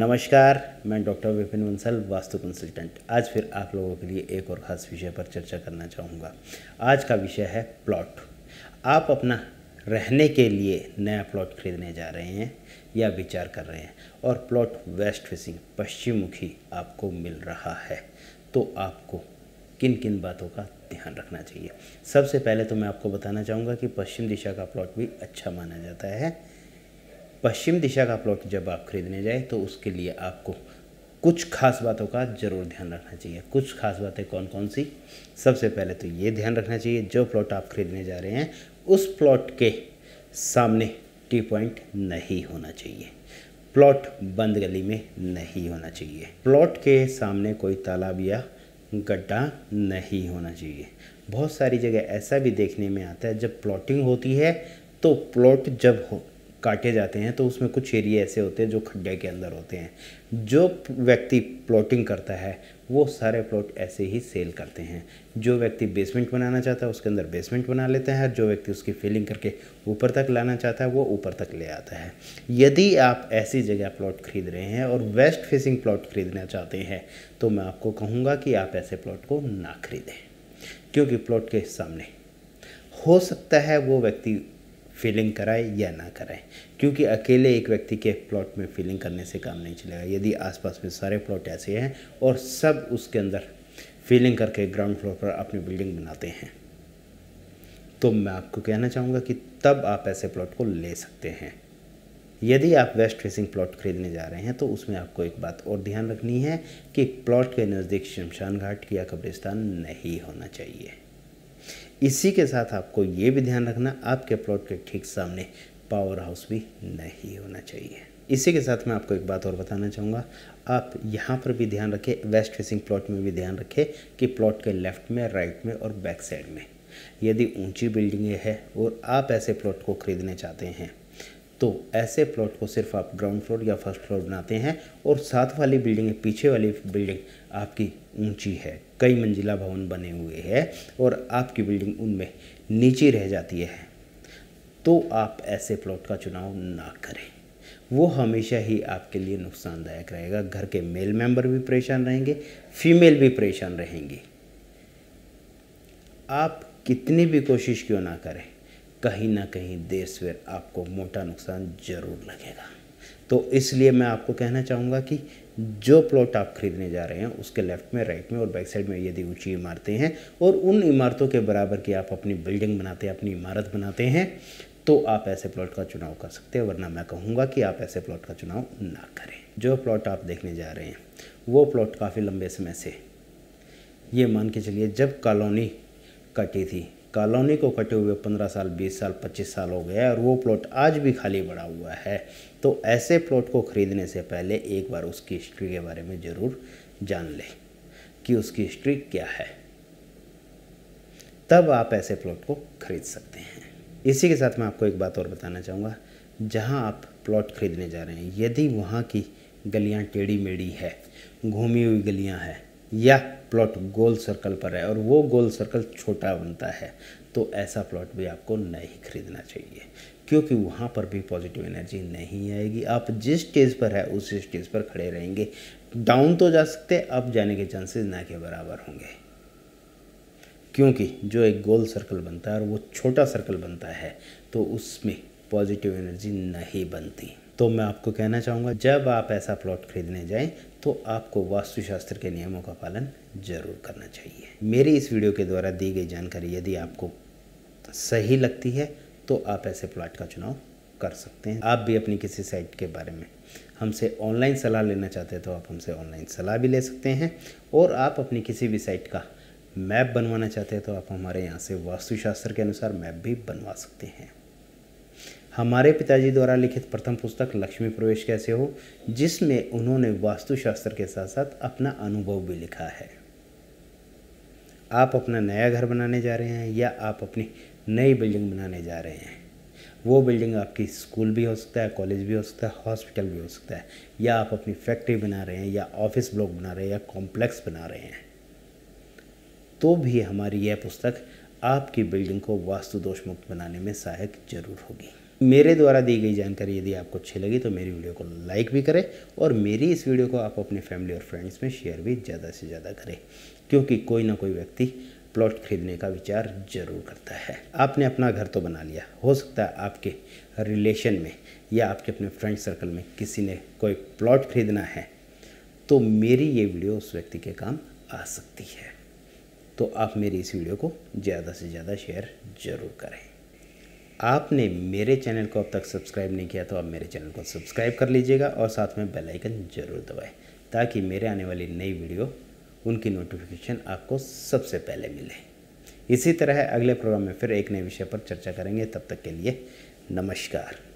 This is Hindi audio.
नमस्कार मैं डॉक्टर विपिन बंसल वास्तु कंसल्टेंट आज फिर आप लोगों के लिए एक और ख़ास विषय पर चर्चा करना चाहूँगा आज का विषय है प्लॉट आप अपना रहने के लिए नया प्लॉट खरीदने जा रहे हैं या विचार कर रहे हैं और प्लॉट वेस्ट फेसिंग पश्चिम मुखी आपको मिल रहा है तो आपको किन किन बातों का ध्यान रखना चाहिए सबसे पहले तो मैं आपको बताना चाहूँगा कि पश्चिम दिशा का प्लॉट भी अच्छा माना जाता है पश्चिम दिशा का प्लॉट जब आप खरीदने जाए तो उसके लिए आपको कुछ खास बातों का ज़रूर ध्यान रखना चाहिए कुछ खास बातें कौन कौन सी सबसे पहले तो ये ध्यान रखना चाहिए जो प्लॉट आप खरीदने जा रहे हैं उस प्लॉट के सामने टी पॉइंट नहीं होना चाहिए प्लॉट बंद गली में नहीं होना चाहिए प्लॉट के सामने कोई तालाब या गड्ढा नहीं होना चाहिए बहुत सारी जगह ऐसा भी देखने में आता है जब प्लॉटिंग होती है तो प्लॉट जब हो काटे जाते हैं तो उसमें कुछ एरिया ऐसे होते हैं जो खड्डे के अंदर होते हैं जो व्यक्ति प्लॉटिंग करता है वो सारे प्लॉट ऐसे ही सेल करते हैं जो व्यक्ति बेसमेंट बनाना चाहता है उसके अंदर बेसमेंट बना लेता है जो व्यक्ति उसकी फिलिंग करके ऊपर तक लाना चाहता है वो ऊपर तक ले आता है यदि आप ऐसी जगह प्लॉट खरीद रहे हैं और वेस्ट फेसिंग प्लॉट खरीदना चाहते हैं तो मैं आपको कहूँगा कि आप ऐसे प्लॉट को ना खरीदें क्योंकि प्लॉट के सामने हो सकता है वो व्यक्ति फीलिंग कराए या ना कराए क्योंकि अकेले एक व्यक्ति के प्लॉट में फीलिंग करने से काम नहीं चलेगा यदि आसपास में सारे प्लॉट ऐसे हैं और सब उसके अंदर फीलिंग करके ग्राउंड फ्लोर पर अपनी बिल्डिंग बनाते हैं तो मैं आपको कहना चाहूँगा कि तब आप ऐसे प्लॉट को ले सकते हैं यदि आप वेस्ट फेसिंग प्लॉट खरीदने जा रहे हैं तो उसमें आपको एक बात और ध्यान रखनी है कि प्लॉट के नज़दीक शमशान घाट या कब्रिस्तान नहीं होना चाहिए इसी के साथ आपको ये भी ध्यान रखना आपके प्लॉट के ठीक सामने पावर हाउस भी नहीं होना चाहिए इसी के साथ मैं आपको एक बात और बताना चाहूँगा आप यहाँ पर भी ध्यान रखें वेस्ट फेसिंग प्लॉट में भी ध्यान रखें कि प्लॉट के लेफ्ट में राइट में और बैक साइड में यदि ऊंची बिल्डिंगें हैं और आप ऐसे प्लॉट को ख़रीदने चाहते हैं तो ऐसे प्लॉट को सिर्फ आप ग्राउंड फ्लोर या फर्स्ट फ्लोर बनाते हैं और साथ वाली बिल्डिंग पीछे वाली बिल्डिंग आपकी ऊंची है कई मंजिला भवन बने हुए हैं और आपकी बिल्डिंग उनमें नीची रह जाती है तो आप ऐसे प्लॉट का चुनाव ना करें वो हमेशा ही आपके लिए नुकसानदायक रहेगा घर के मेल मेंबर भी परेशान रहेंगे फीमेल भी परेशान रहेंगी आप कितनी भी कोशिश क्यों ना करें कहीं ना कहीं देर सवेर आपको मोटा नुकसान ज़रूर लगेगा तो इसलिए मैं आपको कहना चाहूँगा कि जो प्लॉट आप खरीदने जा रहे हैं उसके लेफ्ट में राइट में और बैक साइड में यदि ऊंची इमारतें हैं और उन इमारतों के बराबर की आप अपनी बिल्डिंग बनाते हैं अपनी इमारत बनाते हैं तो आप ऐसे प्लॉट का चुनाव कर सकते हैं वरना मैं कहूँगा कि आप ऐसे प्लॉट का चुनाव ना करें जो प्लॉट आप देखने जा रहे हैं वो प्लॉट काफ़ी लंबे समय से ये मान के चलिए जब कॉलोनी कटी थी कॉलोनी को कटे हुए पंद्रह साल बीस साल पच्चीस साल हो गया और वो प्लॉट आज भी खाली बड़ा हुआ है तो ऐसे प्लॉट को ख़रीदने से पहले एक बार उसकी हिस्ट्री के बारे में ज़रूर जान लें कि उसकी हिस्ट्री क्या है तब आप ऐसे प्लॉट को ख़रीद सकते हैं इसी के साथ मैं आपको एक बात और बताना चाहूँगा जहाँ आप प्लॉट ख़रीदने जा रहे हैं यदि वहाँ की गलियाँ टेढ़ी मेढ़ी है घूमी हुई गलियाँ हैं यह प्लॉट गोल सर्कल पर है और वो गोल सर्कल छोटा बनता है तो ऐसा प्लॉट भी आपको नहीं खरीदना चाहिए क्योंकि वहाँ पर भी पॉजिटिव एनर्जी नहीं आएगी आप जिस स्टेज पर है उस स्टेज पर खड़े रहेंगे डाउन तो जा सकते अब जाने के चांसेस ना के बराबर होंगे क्योंकि जो एक गोल सर्कल बनता है और वो छोटा सर्कल बनता है तो उसमें पॉजिटिव एनर्जी नहीं बनती तो मैं आपको कहना चाहूँगा जब आप ऐसा प्लॉट खरीदने जाएं तो आपको वास्तुशास्त्र के नियमों का पालन जरूर करना चाहिए मेरी इस वीडियो के द्वारा दी गई जानकारी यदि आपको सही लगती है तो आप ऐसे प्लॉट का चुनाव कर सकते हैं आप भी अपनी किसी साइट के बारे में हमसे ऑनलाइन सलाह लेना चाहते हैं तो आप हमसे ऑनलाइन सलाह भी ले सकते हैं और आप अपनी किसी भी साइट का मैप बनवाना चाहते हैं तो आप हमारे यहाँ से वास्तुशास्त्र के अनुसार मैप भी बनवा सकते हैं हमारे पिताजी द्वारा लिखित प्रथम पुस्तक लक्ष्मी प्रवेश कैसे हो जिसमें उन्होंने वास्तुशास्त्र के साथ साथ अपना अनुभव भी लिखा है आप अपना नया घर बनाने जा रहे हैं या आप अपनी नई बिल्डिंग बनाने जा रहे हैं वो बिल्डिंग आपकी स्कूल भी हो सकता है कॉलेज भी हो सकता है हॉस्पिटल भी हो सकता है या आप अपनी फैक्ट्री बना रहे हैं या ऑफिस ब्लॉक बना रहे हैं या कॉम्प्लेक्स बना रहे हैं तो भी हमारी यह पुस्तक आपकी बिल्डिंग को वास्तु दोष मुक्त बनाने में सहायक जरूर होगी मेरे द्वारा दी गई जानकारी यदि आपको अच्छी लगी तो मेरी वीडियो को लाइक भी करें और मेरी इस वीडियो को आप अपने फैमिली और फ्रेंड्स में शेयर भी ज़्यादा से ज़्यादा करें क्योंकि कोई ना कोई व्यक्ति प्लॉट खरीदने का विचार जरूर करता है आपने अपना घर तो बना लिया हो सकता है आपके रिलेशन में या आपके अपने फ्रेंड सर्कल में किसी ने कोई प्लॉट खरीदना है तो मेरी ये वीडियो उस व्यक्ति के काम आ सकती है तो आप मेरी इस वीडियो को ज़्यादा से ज़्यादा शेयर ज़रूर करें आपने मेरे चैनल को अब तक सब्सक्राइब नहीं किया तो आप मेरे चैनल को सब्सक्राइब कर लीजिएगा और साथ में बेल आइकन ज़रूर दबाएं ताकि मेरे आने वाली नई वीडियो उनकी नोटिफिकेशन आपको सबसे पहले मिले इसी तरह अगले प्रोग्राम में फिर एक नए विषय पर चर्चा करेंगे तब तक के लिए नमस्कार